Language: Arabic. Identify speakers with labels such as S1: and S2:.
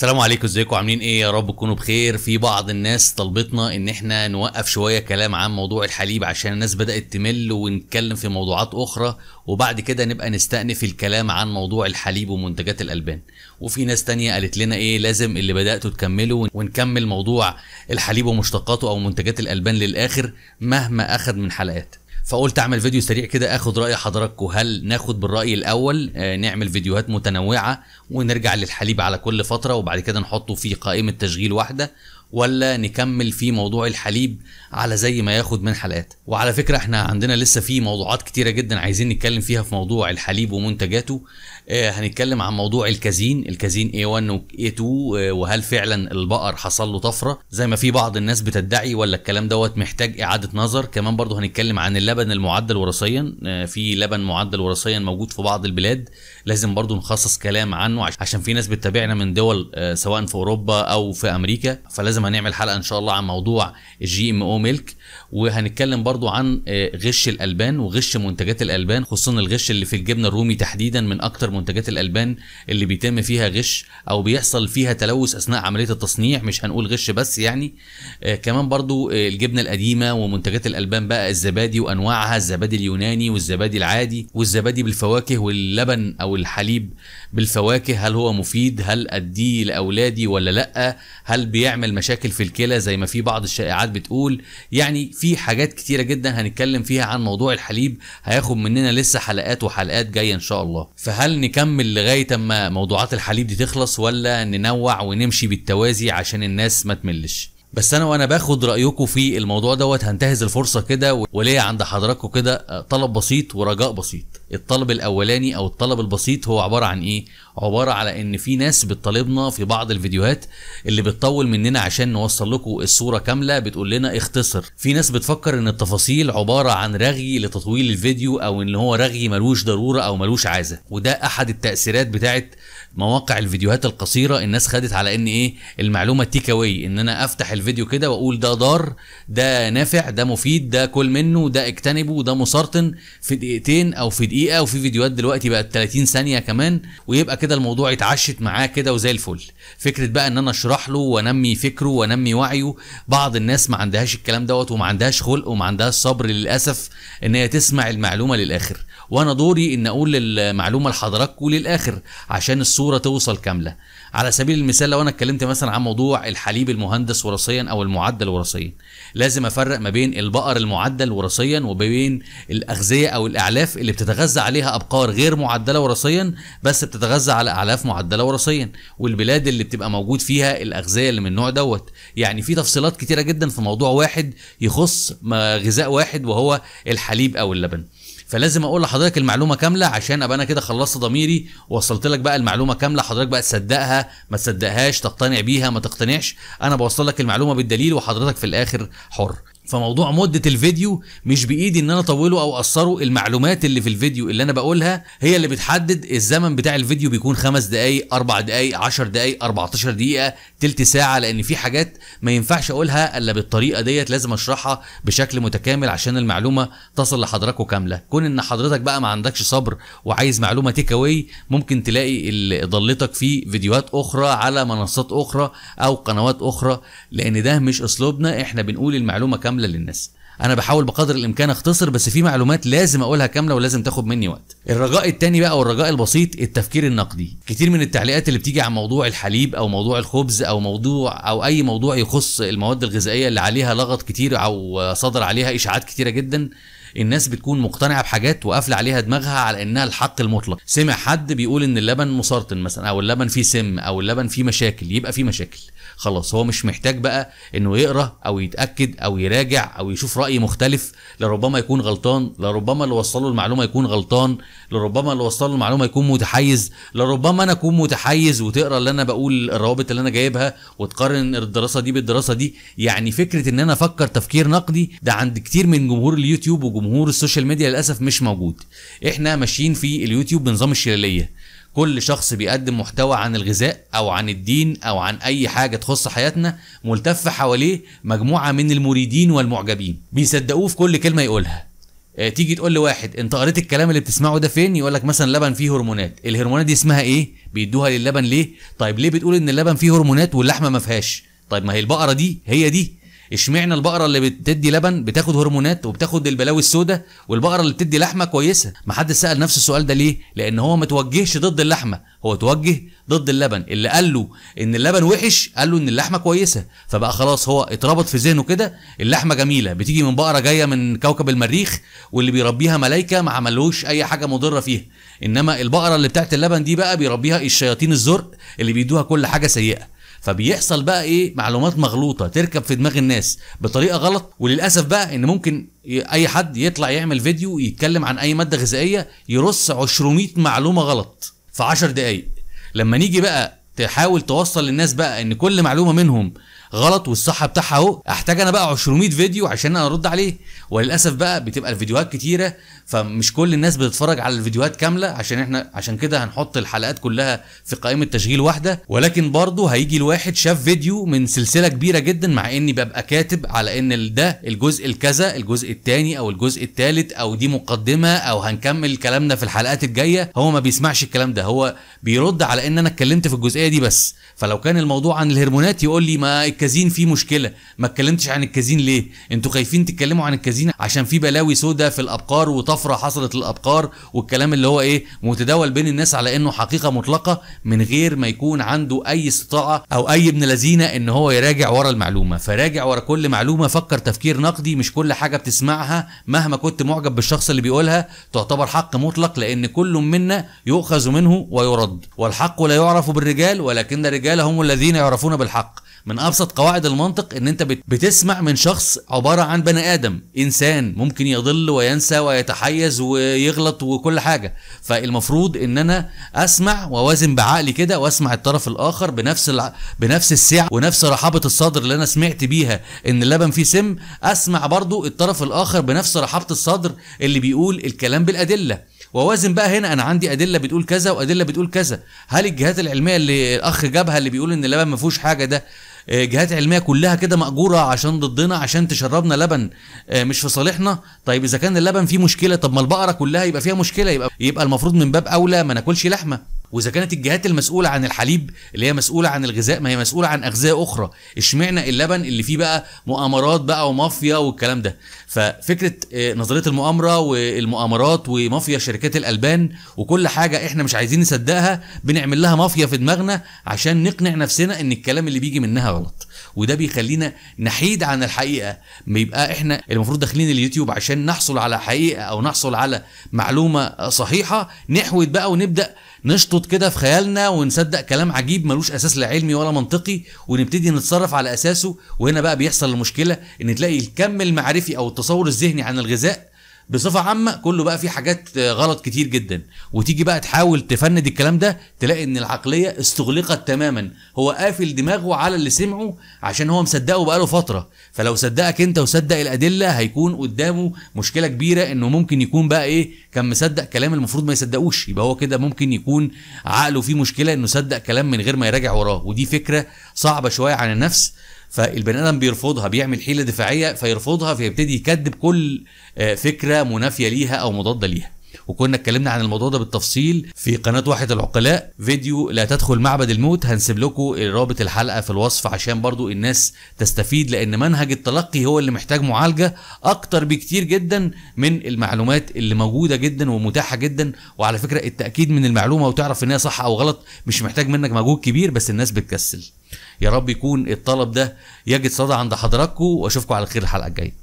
S1: السلام عليكم ازيكم عاملين ايه يا رب تكونوا بخير في بعض الناس طلبتنا ان احنا نوقف شويه كلام عن موضوع الحليب عشان الناس بدات تمل ونتكلم في موضوعات اخرى وبعد كده نبقى نستأنف الكلام عن موضوع الحليب ومنتجات الالبان وفي ناس تانية قالت لنا ايه لازم اللي بداتوا تكملوا ونكمل موضوع الحليب ومشتقاته او منتجات الالبان للاخر مهما اخد من حلقات فقلت اعمل فيديو سريع كده اخد راي حضراتكم هل ناخد بالراي الاول آه، نعمل فيديوهات متنوعه ونرجع للحليب على كل فتره وبعد كده نحطه في قائمه تشغيل واحده ولا نكمل في موضوع الحليب على زي ما ياخد من حلقات وعلى فكرة احنا عندنا لسه في موضوعات كتيرة جدا عايزين نتكلم فيها في موضوع الحليب ومنتجاته اه هنتكلم عن موضوع الكازين الكازين A1 و A2 اه وهل فعلا البقر حصل له طفرة زي ما في بعض الناس بتدعي ولا الكلام دوت محتاج اعادة نظر كمان برضو هنتكلم عن اللبن المعدل وراثيا اه في لبن معدل وراثيا موجود في بعض البلاد لازم برضو نخصص كلام عنه عشان في ناس بتتابعنا من دول آه، سواء في اوروبا او في امريكا فلازم لازم هنعمل حلقه ان شاء الله عن موضوع الجي ام او ميلك وهنتكلم برضو عن آه، غش الالبان وغش منتجات الالبان خصوصا الغش اللي في الجبنه الرومي تحديدا من اكتر منتجات الالبان اللي بيتم فيها غش او بيحصل فيها تلوث اثناء عمليه التصنيع مش هنقول غش بس يعني آه، كمان برضو آه، الجبنه القديمه ومنتجات الالبان بقى الزبادي وانواعها الزبادي اليوناني والزبادي العادي والزبادي بالفواكه واللبن او الحليب بالفواكه هل هو مفيد هل اديه لاولادي ولا لا هل بيعمل مشاكل مشاكل في الكلى زي ما في بعض الشائعات بتقول يعني في حاجات كتيره جدا هنتكلم فيها عن موضوع الحليب هياخد مننا لسه حلقات وحلقات جايه ان شاء الله فهل نكمل لغايه اما موضوعات الحليب دي تخلص ولا ننوع ونمشي بالتوازي عشان الناس ما تملش بس انا وانا باخد رايكم في الموضوع دوت هنتهز الفرصه كده وليا عند حضراتكم كده آه، طلب بسيط ورجاء بسيط الطلب الاولاني او الطلب البسيط هو عباره عن ايه عباره على ان في ناس بتطالبنا في بعض الفيديوهات اللي بتطول مننا عشان نوصل لكم الصوره كامله بتقول لنا اختصر في ناس بتفكر ان التفاصيل عباره عن رغي لتطويل الفيديو او ان هو رغي ملوش ضروره او ملوش عازه وده احد التاثيرات بتاعت مواقع الفيديوهات القصيره الناس خدت على ان ايه المعلومه تيك اواي ان انا افتح الفيديو كده واقول ده ضار ده نافع ده مفيد ده كل منه ده اجتنبه ده مسرطن في دقيقتين او في دقيقه وفي فيديوهات دلوقتي بقت 30 ثانيه كمان ويبقى كده الموضوع اتعشت معاه كده وزي الفل فكره بقى ان انا اشرح له وانمي فكره وانمي وعيه بعض الناس ما عندهاش الكلام دوت وما عندهاش خلق وما عندهاش صبر للاسف ان هي تسمع المعلومه للاخر وانا دوري ان اقول المعلومه لحضراتكم للاخر عشان الصورة الصوره توصل كامله على سبيل المثال لو انا اتكلمت مثلا عن موضوع الحليب المهندس وراثيا او المعدل وراثيا لازم افرق ما بين البقر المعدل وراثيا وبين الاغذيه او الاعلاف اللي بتتغذى عليها ابقار غير معدله وراثيا بس بتتغذى على اعلاف معدله وراثيا والبلاد اللي بتبقى موجود فيها الاغذيه اللي من النوع دوت يعني في تفصيلات كتيره جدا في موضوع واحد يخص غذاء واحد وهو الحليب او اللبن فلازم اقول لحضرتك المعلومه كامله عشان ابقى انا كده خلصت ضميري ووصلت لك بقى المعلومه كامله حضرتك بقى تصدقها ما تصدقهاش تقتنع بيها ما تقتنعش انا بوصل لك المعلومه بالدليل وحضرتك في الاخر حر فموضوع مدة الفيديو مش بإيدي إن أنا أطوله أو أقصره المعلومات اللي في الفيديو اللي أنا بقولها هي اللي بتحدد الزمن بتاع الفيديو بيكون خمس دقايق أربع دقايق عشر دقايق 14 دقيقة تلت ساعة لأن في حاجات ما ينفعش أقولها إلا بالطريقة ديت لازم أشرحها بشكل متكامل عشان المعلومة تصل لحضراتكم كاملة كون إن حضرتك بقى ما عندكش صبر وعايز معلومة تيك أواي ممكن تلاقي اللي ضلتك في فيديوهات أخرى على منصات أخرى أو قنوات أخرى لأن ده مش أسلوبنا إحنا بنقول المعلومة كاملة كامله للناس انا بحاول بقدر الامكان اختصر بس في معلومات لازم اقولها كامله ولازم تاخد مني وقت الرجاء التاني بقى والرجاء البسيط التفكير النقدي كتير من التعليقات اللي بتيجي عن موضوع الحليب او موضوع الخبز او موضوع او اي موضوع يخص المواد الغذائيه اللي عليها لغط كتير او صدر عليها اشاعات كتيره جدا الناس بتكون مقتنعه بحاجات وقافله عليها دماغها على انها الحق المطلق سمع حد بيقول ان اللبن مسرطن مثلا او اللبن فيه سم او اللبن فيه مشاكل يبقى فيه مشاكل خلاص هو مش محتاج بقى انه يقرا او يتاكد او يراجع او يشوف راي مختلف لربما يكون غلطان لربما اللي وصله المعلومه يكون غلطان لربما اللي وصله المعلومه يكون متحيز لربما انا اكون متحيز وتقرا اللي انا بقول الروابط اللي انا جايبها وتقارن الدراسه دي بالدراسه دي يعني فكره ان انا افكر تفكير نقدي ده عند كتير من جمهور اليوتيوب وجمهور السوشيال ميديا للاسف مش موجود احنا ماشيين في اليوتيوب بنظام الشلاليه كل شخص بيقدم محتوى عن الغذاء او عن الدين او عن اي حاجه تخص حياتنا ملتف حواليه مجموعه من المريدين والمعجبين بيصدقوه في كل كلمه يقولها آه، تيجي تقول لواحد انت قريت الكلام اللي بتسمعه ده فين يقول لك مثلا لبن فيه هرمونات الهرمونات دي اسمها ايه بيدوها للبن ليه طيب ليه بتقول ان اللبن فيه هرمونات واللحمه ما فيهاش طيب ما هي البقره دي هي دي اشمعنى البقره اللي بتدي لبن بتاخد هرمونات وبتاخد البلاوي السوداء والبقره اللي بتدي لحمه كويسه ما حدش سال نفسه السؤال ده ليه لان هو ما توجهش ضد اللحمه هو توجه ضد اللبن اللي قال له ان اللبن وحش قال له ان اللحمه كويسه فبقى خلاص هو اتربط في ذهنه كده اللحمه جميله بتيجي من بقره جايه من كوكب المريخ واللي بيربيها ملائكه ما عملوش اي حاجه مضره فيها انما البقره اللي بتاعت اللبن دي بقى بيربيها الشياطين الزرق اللي بيدوها كل حاجه سيئه فبيحصل بقى ايه معلومات مغلوطه تركب في دماغ الناس بطريقه غلط وللاسف بقى ان ممكن اي حد يطلع يعمل فيديو يتكلم عن اي ماده غذائيه يرص 200 معلومه غلط في 10 دقائق لما نيجي بقى تحاول توصل للناس بقى ان كل معلومه منهم غلط والصح بتاعها اهو احتاج انا بقى 200 فيديو عشان انا ارد عليه وللاسف بقى بتبقى الفيديوهات كتيره فمش كل الناس بتتفرج على الفيديوهات كامله عشان احنا عشان كده هنحط الحلقات كلها في قائمه تشغيل واحده ولكن برضه هيجي الواحد شاف فيديو من سلسله كبيره جدا مع اني ببقى كاتب على ان ده الجزء الكذا الجزء الثاني او الجزء الثالث او دي مقدمه او هنكمل كلامنا في الحلقات الجايه هو ما بيسمعش الكلام ده هو بيرد على ان انا اتكلمت في الجزئيه دي بس فلو كان الموضوع عن الهرمونات يقول لي ما الكازين فيه مشكله ما اتكلمتش عن الكازين ليه انتوا خايفين تتكلموا عن الكازين عشان في بلاوي سوداء في الابقار وطفره حصلت للابقار والكلام اللي هو ايه متداول بين الناس على انه حقيقه مطلقه من غير ما يكون عنده اي استطاعه او اي ابن لذينه ان هو يراجع ورا المعلومه فراجع ورا كل معلومه فكر تفكير نقدي مش كل حاجه بتسمعها مهما كنت معجب بالشخص اللي بيقولها تعتبر حق مطلق لان كل منا يؤخذ منه ويرد والحق لا يعرف بالرجال ولكن الرجال هم الذين يعرفون بالحق من ابسط قواعد المنطق ان انت بتسمع من شخص عباره عن بني ادم انسان ممكن يضل وينسى ويتحيز ويغلط وكل حاجه فالمفروض ان انا اسمع واوازن بعقلي كده واسمع الطرف الاخر بنفس الع... بنفس السعه ونفس رحابه الصدر اللي انا سمعت بيها ان اللبن فيه سم اسمع برضو الطرف الاخر بنفس رحابه الصدر اللي بيقول الكلام بالادله واوازن بقى هنا انا عندي ادله بتقول كذا وادله بتقول كذا هل الجهات العلميه اللي الاخ جابها اللي بيقول ان اللبن ما فيهوش حاجه ده آه، جهات علميه كلها كده ماجوره عشان ضدنا عشان تشربنا لبن آه، مش في صالحنا طيب اذا كان اللبن فيه مشكله طب ما البقره كلها يبقى فيها مشكله يبقى يبقى المفروض من باب اولى ما ناكلش لحمه واذا كانت الجهات المسؤوله عن الحليب اللي هي مسؤوله عن الغذاء ما هي مسؤوله عن اغذيه اخرى اشمعنى اللبن اللي فيه بقى مؤامرات بقى ومافيا والكلام ده ففكره آه، نظريه المؤامره والمؤامرات ومافيا شركات الالبان وكل حاجه احنا مش عايزين نصدقها بنعمل لها مافيا في دماغنا عشان نقنع نفسنا ان الكلام اللي بيجي منها غلط وده بيخلينا نحيد عن الحقيقه بيبقى احنا المفروض داخلين اليوتيوب عشان نحصل على حقيقه او نحصل على معلومه صحيحه نحود بقى ونبدا نشطط كده في خيالنا ونصدق كلام عجيب ملوش اساس لا علمي ولا منطقي ونبتدي نتصرف على اساسه وهنا بقى بيحصل المشكله ان تلاقي الكم المعرفي او التصور الذهني عن الغذاء بصفه عامه كله بقى فيه حاجات غلط كتير جدا وتيجي بقى تحاول تفند الكلام ده تلاقي ان العقليه استغلقت تماما هو قافل دماغه على اللي سمعه عشان هو مصدقه بقاله فتره فلو صدقك انت وصدق الادله هيكون قدامه مشكله كبيره انه ممكن يكون بقى ايه كان مصدق كلام المفروض ما يصدقوش يبقى هو كده ممكن يكون عقله فيه مشكله انه صدق كلام من غير ما يراجع وراه ودي فكره صعبه شويه عن النفس فالبني ادم بيرفضها بيعمل حيله دفاعيه فيرفضها فيبتدي يكذب كل آه، فكره منافيه ليها او مضاده ليها وكنا اتكلمنا عن الموضوع ده بالتفصيل في قناه واحد العقلاء فيديو لا تدخل معبد الموت هنسيب لكم رابط الحلقه في الوصف عشان برضو الناس تستفيد لان منهج التلقي هو اللي محتاج معالجه اكتر بكتير جدا من المعلومات اللي موجوده جدا ومتاحه جدا وعلى فكره التاكيد من المعلومه وتعرف ان هي صح او غلط مش محتاج منك مجهود كبير بس الناس بتكسل يا رب يكون الطلب ده يجد صدى عند حضراتكم واشوفكم على خير الحلقه الجايه